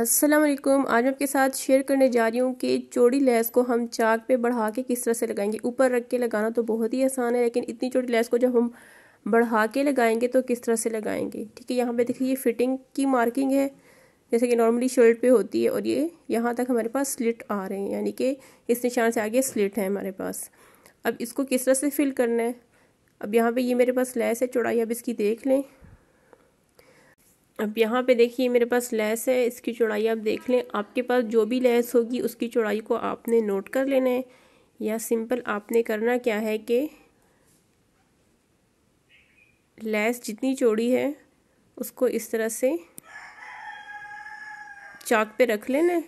असलम आज मैं आपके साथ शेयर करने जा रही हूँ कि चौड़ी लैस को हम चाक पे बढ़ा के किस तरह से लगाएंगे ऊपर रख के लगाना तो बहुत ही आसान है लेकिन इतनी चौड़ी लैस को जब हम बढ़ा के लगाएंगे तो किस तरह से लगाएंगे ठीक है यहाँ पे देखिए ये फिटिंग की मार्किंग है जैसे कि नॉर्मली शर्ट पे होती है और ये यहाँ तक हमारे पास स्लिट आ रहे हैं यानी कि इस निशान से आगे स्लिट है हमारे पास अब इसको किस तरह से फिल करना है अब यहाँ पर ये मेरे पास लैस है चौड़ाई अब इसकी देख लें अब यहाँ पे देखिए मेरे पास लेस है इसकी चौड़ाई आप देख लें आपके पास जो भी लेस होगी उसकी चौड़ाई को आपने नोट कर लेना है या सिंपल आपने करना क्या है कि लेस जितनी चौड़ी है उसको इस तरह से चाक पे रख लेना है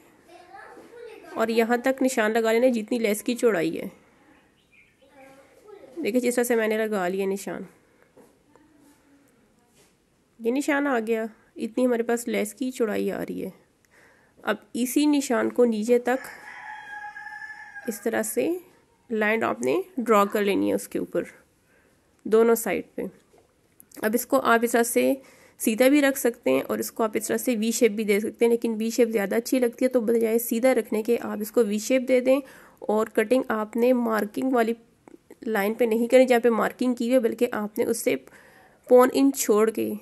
और यहाँ तक निशान लगा लेना जितनी लेस की चौड़ाई है देखिए जिस तरह से मैंने लगा लिया निशान ये निशान आ गया इतनी हमारे पास लेस की चौड़ाई आ रही है अब इसी निशान को नीचे तक इस तरह से लाइन आपने ड्रॉ कर लेनी है उसके ऊपर दोनों साइड पे अब इसको आप इस तरह से सीधा भी रख सकते हैं और इसको आप इस तरह से वी शेप भी दे सकते हैं लेकिन वी शेप ज़्यादा अच्छी लगती है तो बजाय सीधा रखने के आप इसको वी शेप दे दें और कटिंग आपने मार्किंग वाली लाइन पे नहीं करें जहाँ पे मार्किंग की हुई है बल्कि आपने उससे पौन इंच छोड़ के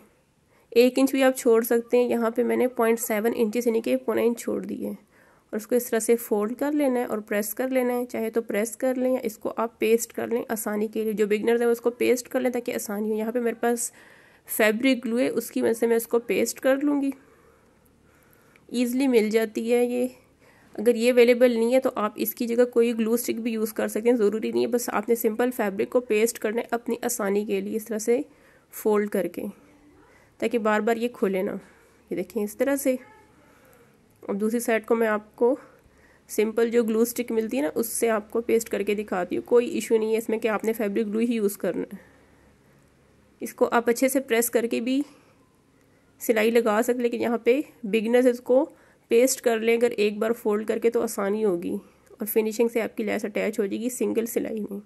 एक इंच भी आप छोड़ सकते हैं यहाँ पे मैंने पॉइंट सेवन इंचज यानी कि पौना इंच छोड़ दिए और उसको इस तरह से फोल्ड कर लेना है और प्रेस कर लेना है चाहे तो प्रेस कर लें या इसको आप पेस्ट कर लें आसानी के लिए जो बिगनर है उसको पेस्ट कर लें ताकि आसानी हो यहाँ पर मेरे पास फैब्रिक ग्लू है उसकी वजह से मैं इसको पेस्ट कर लूँगी ईज़िली मिल जाती है ये अगर ये अवेलेबल नहीं है तो आप इसकी जगह कोई ग्लू स्टिक भी यूज़ कर सकते हैं ज़रूरी नहीं है बस आपने सिंपल फैब्रिक को पेस्ट करना है अपनी आसानी के लिए इस तरह से फोल्ड करके ताकि बार बार ये खोले ना ये देखें इस तरह से अब दूसरी साइड को मैं आपको सिंपल जो ग्लू स्टिक मिलती है ना उससे आपको पेस्ट करके दिखाती हूँ कोई इशू नहीं है इसमें कि आपने फैब्रिक ग्लू ही यूज़ करना है इसको आप अच्छे से प्रेस करके भी सिलाई लगा सकते लेकिन यहाँ पे बिगनर्स इसको पेस्ट कर लें अगर एक बार फोल्ड करके तो आसानी होगी और फिनिशिंग से आपकी लैस अटैच हो जाएगी सिंगल सिलाई में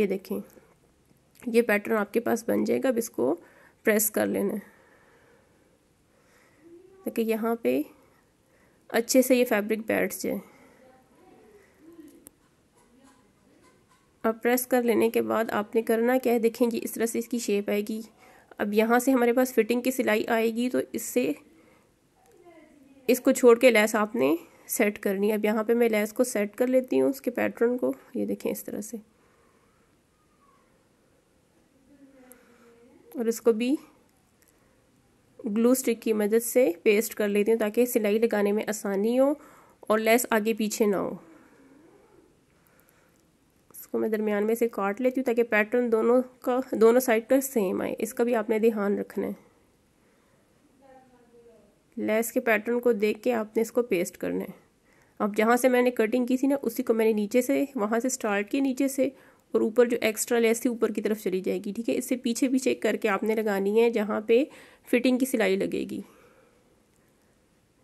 ये देखें ये पैटर्न आपके पास बन जाएगा अब इसको प्रेस कर लेना है ताकि यहाँ पे अच्छे से ये फैब्रिक बैठ जाए अब प्रेस कर लेने के बाद आपने करना क्या है देखेंगे इस तरह से इसकी शेप आएगी अब यहाँ से हमारे पास फिटिंग की सिलाई आएगी तो इससे इसको छोड़ के लैस आपने सेट करनी है अब यहाँ पे मैं लैस को सेट कर लेती हूँ उसके पैटर्न को ये देखें इस तरह से और इसको भी ग्लू स्टिक की मदद से पेस्ट कर लेती हूँ ताकि सिलाई लगाने में आसानी हो और लेस आगे पीछे ना हो इसको मैं दरमियान में से काट लेती हूँ ताकि पैटर्न दोनों का दोनों साइड का सेम आए इसका भी आपने ध्यान रखना है लेस के पैटर्न को देख के आपने इसको पेस्ट करना है अब जहाँ से मैंने कटिंग की थी ना उसी को मैंने नीचे से वहाँ से स्टार्ट की नीचे से और ऊपर जो एक्स्ट्रा लेस थी ऊपर की तरफ चली जाएगी ठीक है इससे पीछे पीछे करके आपने लगानी है जहाँ पे फिटिंग की सिलाई लगेगी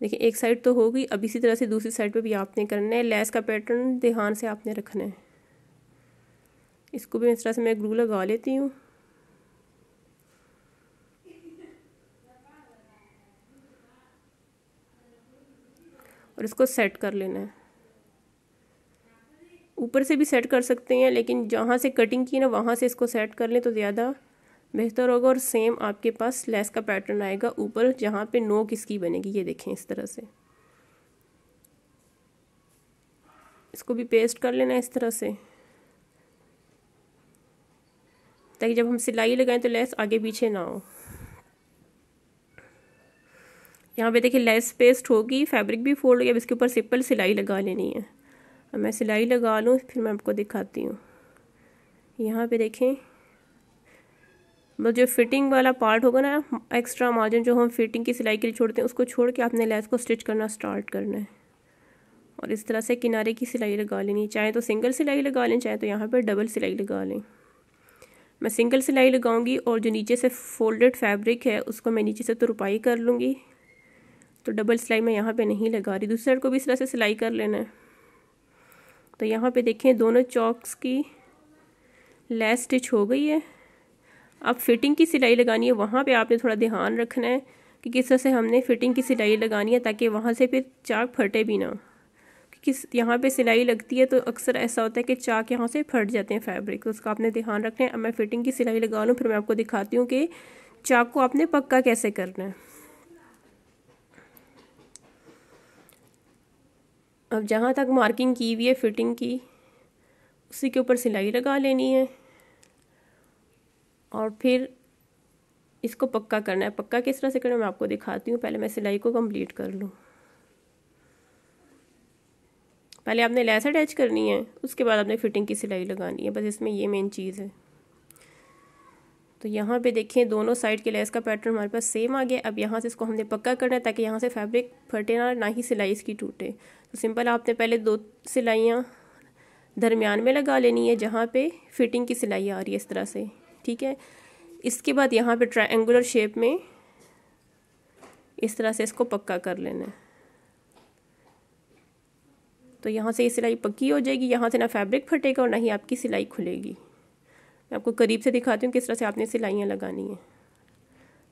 देखिए एक साइड तो हो गई अब इसी तरह से दूसरी साइड पे भी आपने करना है लेस का पैटर्न ध्यान से आपने रखना है इसको भी इस तरह से मैं ग्रू लगा लेती हूँ और इसको सेट कर लेना है ऊपर से भी सेट कर सकते हैं लेकिन जहाँ से कटिंग की ना वहाँ से इसको सेट कर लें तो ज़्यादा बेहतर होगा और सेम आपके पास लेस का पैटर्न आएगा ऊपर जहाँ पे नो किसकी बनेगी ये देखें इस तरह से इसको भी पेस्ट कर लेना इस तरह से ताकि जब हम सिलाई लगाएं तो लेस आगे पीछे ना हो यहाँ पे देखिए लेस पेस्ट होगी फैब्रिक भी फोल्ड हो गया अब इसके ऊपर सिंपल सिलाई लगा लेनी है मैं सिलाई लगा लूँ फिर मैं आपको दिखाती हूँ यहाँ पे देखें बस जो फिटिंग वाला पार्ट होगा ना एक्स्ट्रा मार्जिन जो हम फिटिंग की सिलाई के लिए छोड़ते हैं उसको छोड़ के आपने लेस को स्टिच करना स्टार्ट करना है और इस तरह से किनारे की सिलाई लगा लेनी चाहे तो सिंगल सिलाई लगा लें चाहे तो यहाँ पर डबल सिलाई लगा लें मैं सिंगल सिलाई लगाऊंगी और जो नीचे से फोल्डेड फैब्रिक है उसको मैं नीचे से तुरपाई कर लूँगी तो डबल सिलाई मैं यहाँ पे नहीं लगा रही दूसरी साइड को भी इस तरह से सिलाई कर लेना है तो यहाँ पे देखें दोनों चौकस की लेस स्टिच हो गई है अब फिटिंग की सिलाई लगानी है वहाँ पे आपने थोड़ा ध्यान रखना है कि किस तरह से हमने फिटिंग की सिलाई लगानी है ताकि वहाँ से फिर चाक फटे भी ना किस यहाँ पे सिलाई लगती है तो अक्सर ऐसा होता है कि चाक यहाँ से फट जाते हैं फैब्रिक तो उसका आपने ध्यान रखना है अब मैं फिटिंग की सिलाई लगा लूँ फिर मैं आपको दिखाती हूँ कि चाक को आपने पक्का कैसे करना है अब जहाँ तक मार्किंग की हुई है फिटिंग की उसी के ऊपर सिलाई लगा लेनी है और फिर इसको पक्का करना है पक्का किस तरह से करना है मैं आपको दिखाती हूँ पहले मैं सिलाई को कंप्लीट कर लूँ पहले आपने लेस अटैच करनी है उसके बाद आपने फिटिंग की सिलाई लगानी है बस इसमें ये मेन चीज़ है तो यहाँ पे देखिए दोनों साइड के लेस का पैटर्न हमारे पास सेम आ गया अब यहाँ से इसको हमने पक्का करना है ताकि यहाँ से फैब्रिक फटे ना ना ही सिलाई इसकी टूटे तो सिंपल आपने पहले दो सिलाइयाँ दरमियान में लगा लेनी है जहाँ पे फिटिंग की सिलाई आ रही है इस तरह से ठीक है इसके बाद यहाँ पर ट्राइंगर शेप में इस तरह से इसको पक्का कर लेना है तो यहाँ से ये सिलाई पक्की हो जाएगी यहाँ से ना फैब्रिक फटेगा और ना ही आपकी सिलाई खुलेगी मैं आपको करीब से दिखाती हूँ किस तरह से आपने सिलाइयाँ लगानी है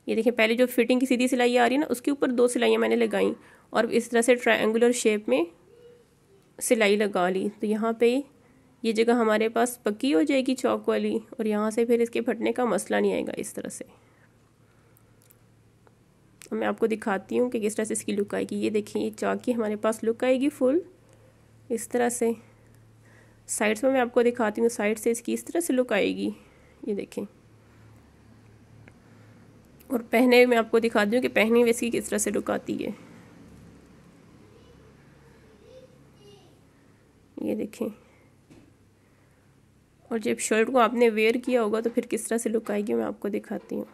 ये देखिए पहले जो फिटिंग की सीधी सिलाई आ रही है ना उसके ऊपर दो सिलाइयाँ मैंने लगाई और इस तरह से ट्राइंगर शेप में सिलाई लगा ली तो यहाँ पे ये जगह हमारे पास पक्की हो जाएगी चौक वाली और यहाँ से फिर इसके फटने का मसला नहीं आएगा इस तरह से तो मैं आपको दिखाती हूँ कि किस तरह से इसकी लुक आएगी ये देखिए ये चौक की हमारे पास लुक आएगी फुल इस तरह से साइड्स में मैं आपको दिखाती हूँ साइड से इसकी इस तरह से लुक आएगी ये देखें और पहने में आपको दिखाती हूँ कि पहने हुए इसकी किस तरह से लुक आती है ये देखें और जब शर्ट को आपने वेयर किया होगा तो फिर किस तरह से लुक आएगी मैं आपको दिखाती हूँ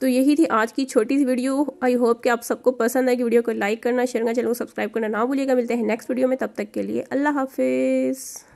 तो यही थी आज की छोटी सी वीडियो आई होप कि आप सबको पसंद आएगी वीडियो को लाइक करना शेयर करना चैनल को सब्सक्राइब करना ना भूलिएगा मिलते हैं नेक्स्ट वीडियो में तब तक के लिए अल्लाह हाफिज़